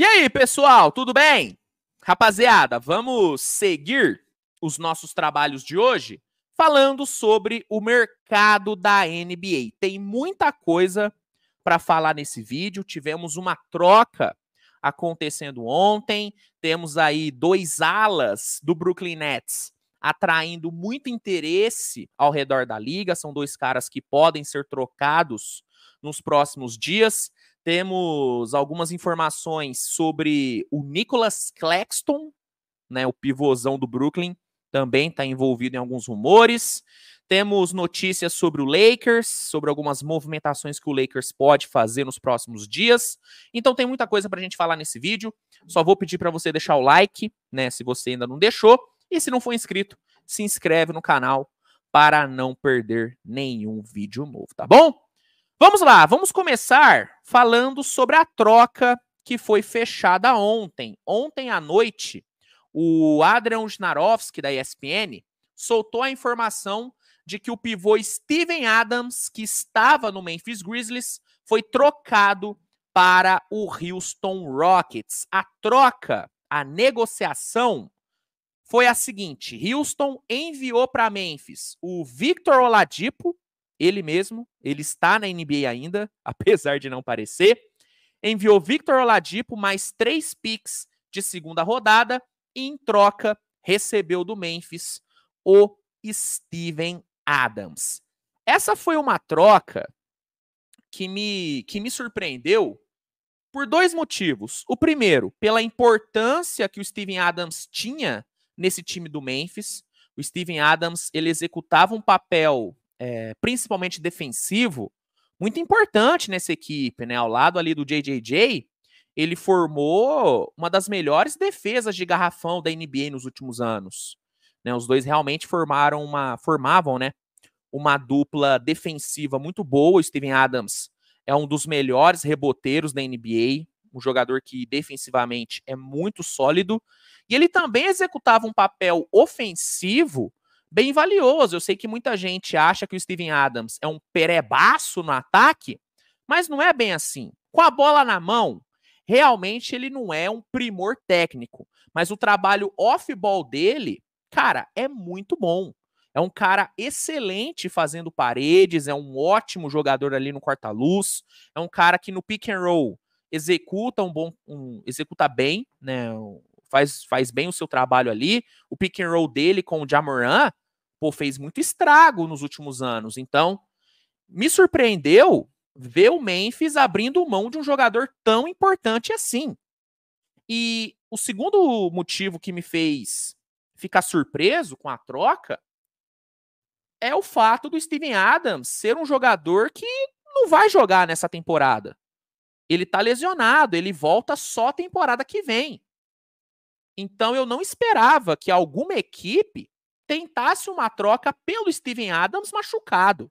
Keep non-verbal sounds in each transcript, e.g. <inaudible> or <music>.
E aí, pessoal, tudo bem? Rapaziada, vamos seguir os nossos trabalhos de hoje falando sobre o mercado da NBA. Tem muita coisa para falar nesse vídeo. Tivemos uma troca acontecendo ontem. Temos aí dois alas do Brooklyn Nets atraindo muito interesse ao redor da liga. São dois caras que podem ser trocados nos próximos dias temos algumas informações sobre o Nicholas Claxton, né, o pivôzão do Brooklyn, também está envolvido em alguns rumores. Temos notícias sobre o Lakers, sobre algumas movimentações que o Lakers pode fazer nos próximos dias. Então tem muita coisa para a gente falar nesse vídeo. Só vou pedir para você deixar o like, né, se você ainda não deixou, e se não for inscrito, se inscreve no canal para não perder nenhum vídeo novo, tá bom? Vamos lá, vamos começar falando sobre a troca que foi fechada ontem. Ontem à noite, o Adrian Jnarovski, da ESPN, soltou a informação de que o pivô Steven Adams, que estava no Memphis Grizzlies, foi trocado para o Houston Rockets. A troca, a negociação foi a seguinte: Houston enviou para Memphis o Victor Oladipo, ele mesmo, ele está na NBA ainda, <laughs> apesar de não parecer. Enviou Victor Oladipo mais três picks de segunda rodada e, em troca, recebeu do Memphis o Steven Adams. Essa foi uma troca que me, que me surpreendeu por dois motivos. O primeiro, pela importância que o Steven Adams tinha nesse time do Memphis. O Steven Adams ele executava um papel é, principalmente defensivo, muito importante nessa equipe, né? Ao lado ali do JJJ, ele formou uma das melhores defesas de garrafão da NBA nos últimos anos. Né? Os dois realmente formaram uma, formavam, né? Uma dupla defensiva muito boa. O Steven Adams é um dos melhores reboteiros da NBA, um jogador que defensivamente é muito sólido. E ele também executava um papel ofensivo bem valioso. Eu sei que muita gente acha que o Steven Adams é um perebaço no ataque, mas não é bem assim. Com a bola na mão, realmente ele não é um primor técnico, mas o trabalho off-ball dele, cara, é muito bom. É um cara excelente fazendo paredes, é um ótimo jogador ali no corta luz é um cara que no pick and roll executa um bom, um, executa bem, né, faz, faz bem o seu trabalho ali. O pick and roll dele com o Jamoran, pô, fez muito estrago nos últimos anos. Então, me surpreendeu ver o Memphis abrindo mão de um jogador tão importante assim. E o segundo motivo que me fez ficar surpreso com a troca é o fato do Steven Adams ser um jogador que não vai jogar nessa temporada. Ele tá lesionado, ele volta só a temporada que vem. Então eu não esperava que alguma equipe tentasse uma troca pelo Steven Adams machucado.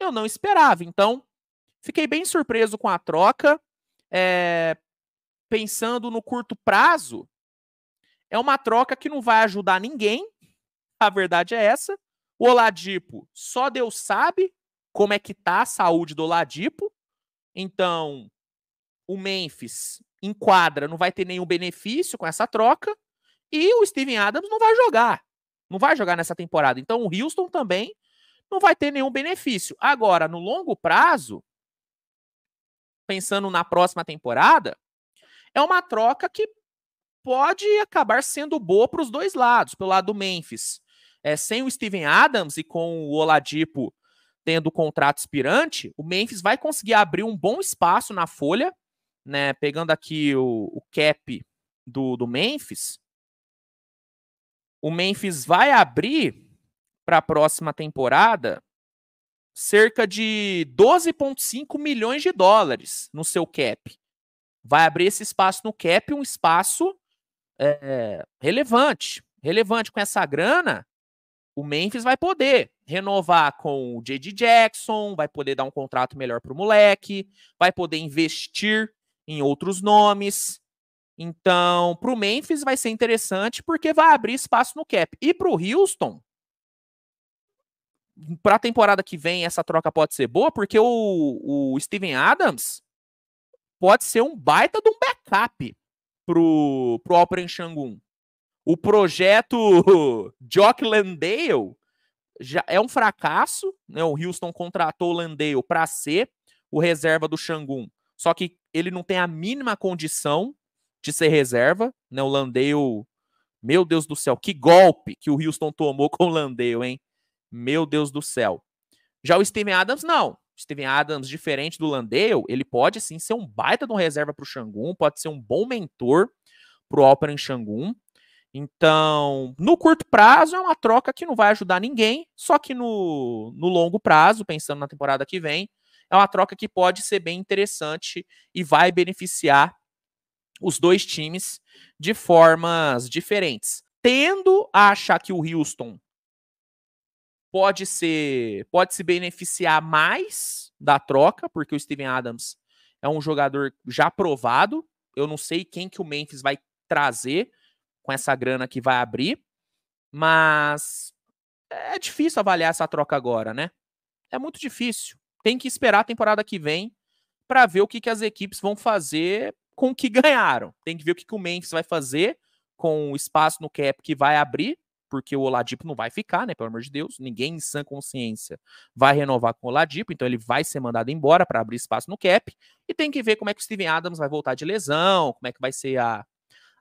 Eu não esperava. Então fiquei bem surpreso com a troca. É, pensando no curto prazo, é uma troca que não vai ajudar ninguém. A verdade é essa. O Oladipo, só Deus sabe como é que tá a saúde do Oladipo. Então, o Memphis quadra não vai ter nenhum benefício com essa troca e o Steven Adams não vai jogar. Não vai jogar nessa temporada. Então o Houston também não vai ter nenhum benefício. Agora, no longo prazo, pensando na próxima temporada, é uma troca que pode acabar sendo boa para os dois lados. Pelo lado do Memphis, é, sem o Steven Adams e com o Oladipo tendo o contrato expirante, o Memphis vai conseguir abrir um bom espaço na folha né, pegando aqui o, o cap do, do Memphis, o Memphis vai abrir para a próxima temporada cerca de 12,5 milhões de dólares no seu cap. Vai abrir esse espaço no cap, um espaço é, relevante. Relevante com essa grana, o Memphis vai poder renovar com o J.D. Jackson, vai poder dar um contrato melhor para o moleque, vai poder investir em outros nomes. Então, para o Memphis vai ser interessante porque vai abrir espaço no cap. E para o Houston, para a temporada que vem, essa troca pode ser boa porque o, o Steven Adams pode ser um baita de um backup para o Alperen Shangun. O projeto <laughs> Jock Landale já é um fracasso, né? O Houston contratou o Landale para ser o reserva do Shangun. Só que ele não tem a mínima condição de ser reserva, né? O Landale, meu Deus do céu, que golpe que o Houston tomou <laughs> com o Landale, hein? Meu Deus do céu. Já o Steven Adams, não. Steven Adams, diferente do Landale, ele pode sim ser um baita de um reserva para o Xangum, pode ser um bom mentor para o em Xangun. Então, no curto prazo é uma troca que não vai ajudar ninguém, só que no, no longo prazo, pensando na temporada que vem, é uma troca que pode ser bem interessante e vai beneficiar os dois times de formas diferentes. Tendo a achar que o Houston pode ser pode se beneficiar mais da troca, porque o Steven Adams é um jogador já provado. Eu não sei quem que o Memphis vai trazer com essa grana que vai abrir, mas é difícil avaliar essa troca agora, né? É muito difícil tem que esperar a temporada que vem para ver o que, que as equipes vão fazer com o que ganharam. Tem que ver o que, que o Memphis vai fazer com o espaço no cap que vai abrir, porque o Oladipo não vai ficar, né? Pelo amor de Deus, ninguém em sã consciência vai renovar com o Oladipo, então ele vai ser mandado embora para abrir espaço no cap. E tem que ver como é que o Steven Adams vai voltar de lesão, como é que vai ser a,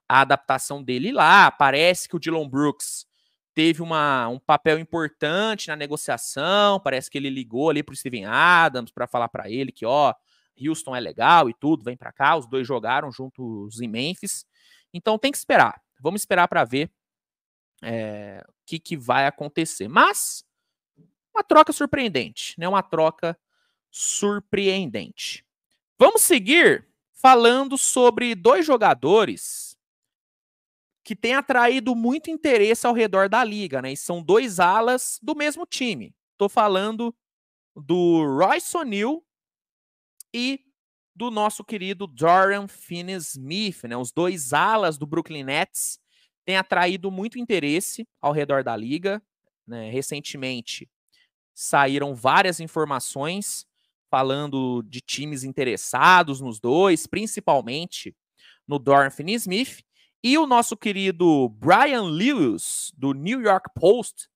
a adaptação dele lá. Parece que o Dylan Brooks teve uma, um papel importante na negociação. Parece que ele ligou ali para o Steven Adams para falar para ele que, ó, Houston é legal e tudo, vem para cá. Os dois jogaram juntos em Memphis. Então tem que esperar. Vamos esperar para ver o eh, que, que vai acontecer. Mas uma troca surpreendente, né? Uma troca surpreendente. Vamos seguir falando sobre dois jogadores que tem atraído muito interesse ao redor da liga, né? E são dois alas do mesmo time. Estou falando do Royce O'Neill e do nosso querido Dorian Finney-Smith, né? Os dois alas do Brooklyn Nets têm atraído muito interesse ao redor da liga, né? Recentemente saíram várias informações falando de times interessados nos dois, principalmente no Dorian Finney-Smith, e o nosso querido Brian Lewis, do New York Post,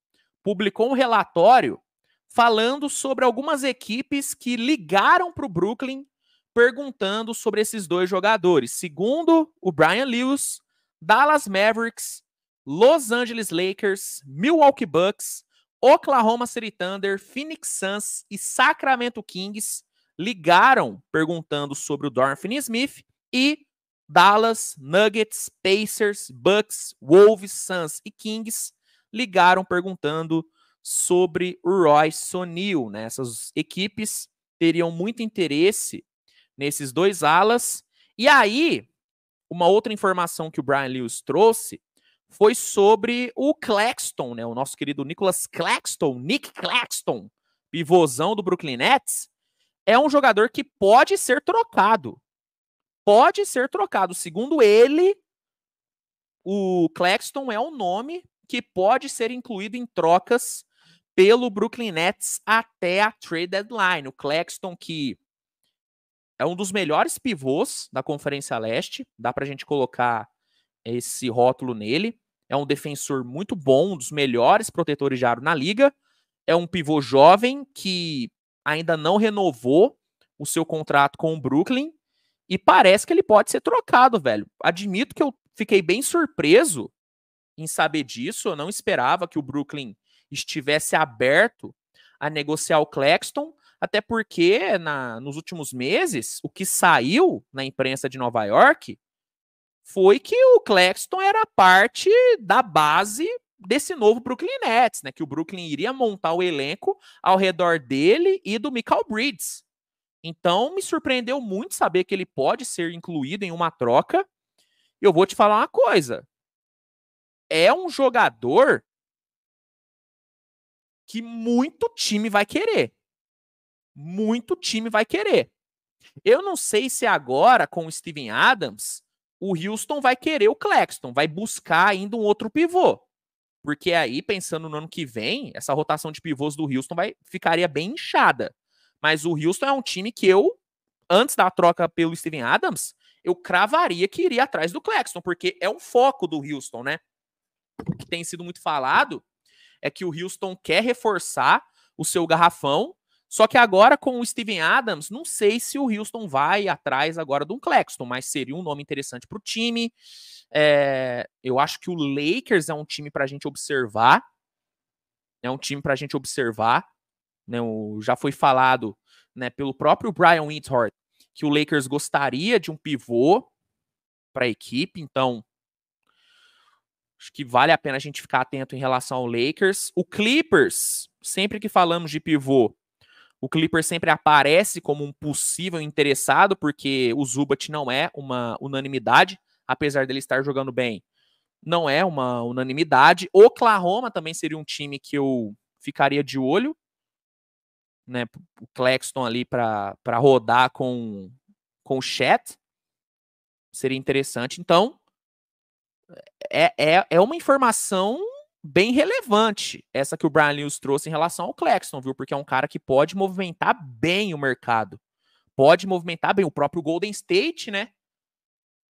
publicou um relatório falando sobre algumas equipes que ligaram para o Brooklyn perguntando sobre esses dois jogadores. Segundo o Brian Lewis, Dallas Mavericks, Los Angeles Lakers, Milwaukee Bucks, Oklahoma City Thunder, Phoenix Suns e Sacramento Kings ligaram perguntando sobre o Dorfin Smith e Dallas, Nuggets, Pacers, Bucks, Wolves, Suns e Kings ligaram perguntando sobre o Royce O'Neal. Né? Essas equipes teriam muito interesse nesses dois alas. E aí, uma outra informação que o Brian Lewis trouxe foi sobre o Claxton, né? O nosso querido Nicholas Claxton, Nick Claxton, pivôzão do Brooklyn Nets, é um jogador que pode ser trocado pode ser trocado. Segundo ele, o Claxton é um nome que pode ser incluído em trocas pelo Brooklyn Nets até a trade deadline. O Claxton que é um dos melhores pivôs da Conferência Leste, dá para a gente colocar esse rótulo nele. É um defensor muito bom, um dos melhores protetores de aro na liga. É um pivô jovem que ainda não renovou o seu contrato com o Brooklyn e parece que ele pode ser trocado, velho. Admito que eu fiquei bem surpreso em saber disso. Eu não esperava que o Brooklyn estivesse aberto a negociar o Claxton, até porque na, nos últimos meses o que saiu na imprensa de Nova York foi que o Claxton era parte da base desse novo Brooklyn Nets, né? Que o Brooklyn iria montar o elenco ao redor dele e do Michael Bridges. Então, me surpreendeu muito saber que ele pode ser incluído em uma troca. Eu vou te falar uma coisa. É um jogador que muito time vai querer. Muito time vai querer. Eu não sei se agora, com o Steven Adams, o Houston vai querer o Claxton, vai buscar ainda um outro pivô. Porque aí, pensando no ano que vem, essa rotação de pivôs do Houston vai, ficaria bem inchada. Mas o Houston é um time que eu, antes da troca pelo Steven Adams, eu cravaria que iria atrás do Clexton, porque é um foco do Houston, né? O que tem sido muito falado é que o Houston quer reforçar o seu garrafão, só que agora com o Steven Adams, não sei se o Houston vai atrás agora de um mas seria um nome interessante para o time. É, eu acho que o Lakers é um time para a gente observar. É um time para a gente observar. Né, o, já foi falado né, pelo próprio Brian Windhorst que o Lakers gostaria de um pivô para a equipe, então acho que vale a pena a gente ficar atento em relação ao Lakers. O Clippers, sempre que falamos de pivô, o Clippers sempre aparece como um possível interessado, porque o Zubat não é uma unanimidade, apesar dele estar jogando bem. Não é uma unanimidade. Oklahoma também seria um time que eu ficaria de olho, né, o Claxton ali para rodar com, com o chat. Seria interessante. Então, é, é, é uma informação bem relevante essa que o Brian Lewis trouxe em relação ao Claxton, viu? Porque é um cara que pode movimentar bem o mercado. Pode movimentar bem o próprio Golden State, né?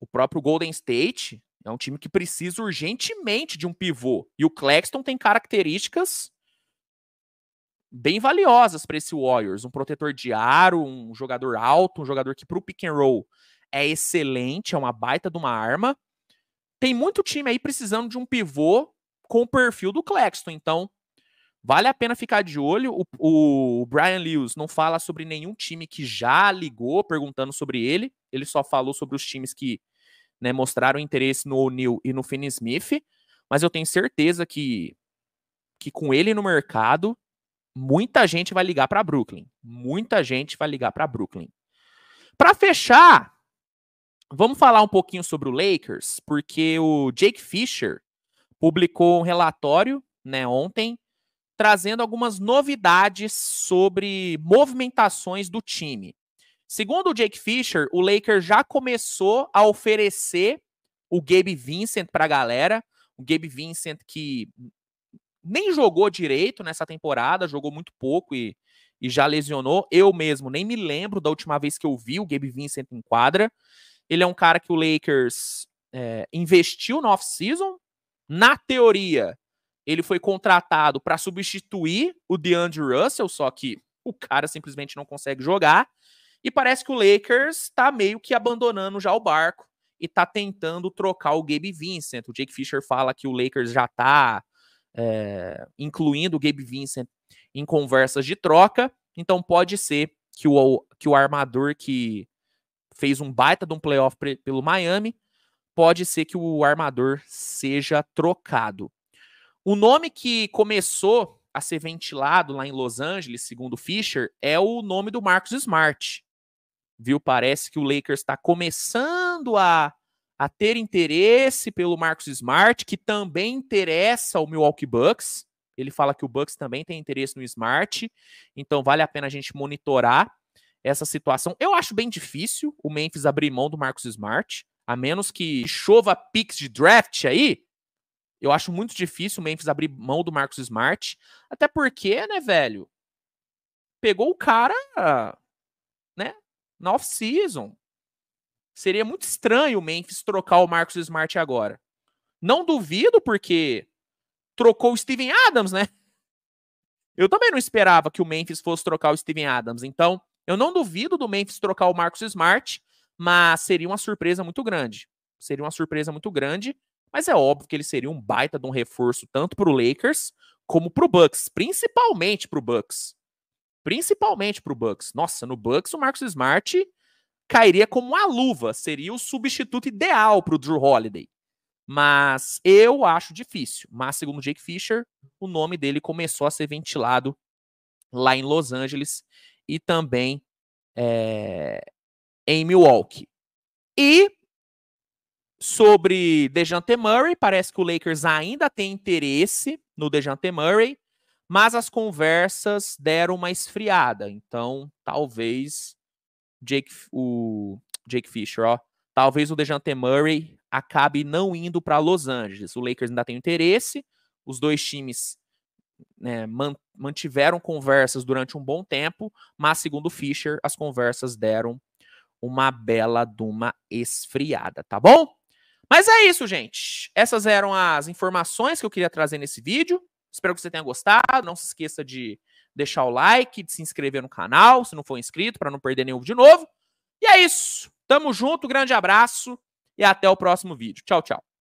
O próprio Golden State é um time que precisa urgentemente de um pivô. E o Claxton tem características bem valiosas para esse Warriors. Um protetor de aro, um jogador alto, um jogador que para o pick and roll é excelente, é uma baita de uma arma. Tem muito time aí precisando de um pivô com o perfil do Claxton, então vale a pena ficar de olho. O, o Brian Lewis não fala sobre nenhum time que já ligou perguntando sobre ele, ele só falou sobre os times que né, mostraram interesse no O'Neal e no Finney Smith, mas eu tenho certeza que, que com ele no mercado muita gente vai ligar para Brooklyn. Muita gente vai ligar para Brooklyn. Para fechar, vamos falar um pouquinho sobre o Lakers, porque o Jake Fisher publicou um relatório, né, ontem, trazendo algumas novidades sobre movimentações do time. Segundo o Jake Fisher, o Lakers já começou a oferecer o Gabe Vincent para a galera. O Gabe Vincent que nem jogou direito nessa temporada, jogou muito pouco e, e já lesionou. Eu mesmo nem me lembro da última vez que eu vi o Gabe Vincent em quadra. Ele é um cara que o Lakers é, investiu no off-season. Na teoria, ele foi contratado para substituir o DeAndre Russell, só que o cara simplesmente não consegue jogar. E parece que o Lakers está meio que abandonando já o barco e está tentando trocar o Gabe Vincent. O Jake Fisher fala que o Lakers já está é, incluindo o Gabe Vincent em conversas de troca. Então pode ser que o, que o armador que fez um baita de um playoff pelo Miami, pode ser que o armador seja trocado. O nome que começou a ser ventilado lá em Los Angeles, segundo Fischer, é o nome do Marcos Smart. Viu? Parece que o Lakers está começando a a ter interesse pelo Marcos Smart, que também interessa o Milwaukee Bucks. Ele fala que o Bucks também tem interesse no Smart, então vale a pena a gente monitorar essa situação. Eu acho bem difícil o Memphis abrir mão do Marcos Smart, a menos que chova picks de draft aí. Eu acho muito difícil o Memphis abrir mão do Marcos Smart, até porque, né, velho? Pegou o cara, né, na off-season. Seria muito estranho o Memphis trocar o Marcos Smart agora. Não duvido, porque trocou o Steven Adams, né? Eu também não esperava que o Memphis fosse trocar o Steven Adams. Então, eu não duvido do Memphis trocar o Marcos Smart, mas seria uma surpresa muito grande. Seria uma surpresa muito grande, mas é óbvio que ele seria um baita de um reforço tanto para o Lakers como para o Bucks, principalmente para o Bucks. Principalmente para o Bucks. Nossa, no Bucks o Marcos Smart cairia como uma luva, seria o substituto ideal para o Drew Holiday. Mas eu acho difícil. Mas, segundo Jake Fisher, o nome dele começou a ser ventilado lá em Los Angeles e também é, em Milwaukee. E sobre Dejante Murray, parece que o Lakers ainda tem interesse no Dejante Murray, mas as conversas deram uma esfriada. Então, talvez Jake, o Jake Fisher, ó. Talvez o Dejante Murray acabe não indo para Los Angeles. O Lakers ainda tem interesse. Os dois times né, mantiveram conversas durante um bom tempo, mas segundo Fischer, as conversas deram uma bela duma esfriada, tá bom? Mas é isso, gente. Essas eram as informações que eu queria trazer nesse vídeo. Espero que você tenha gostado. Não se esqueça de deixar o like, de se inscrever no canal, se não for inscrito, para não perder nenhum de novo. E é isso. Tamo junto, grande abraço e até o próximo vídeo. Tchau, tchau.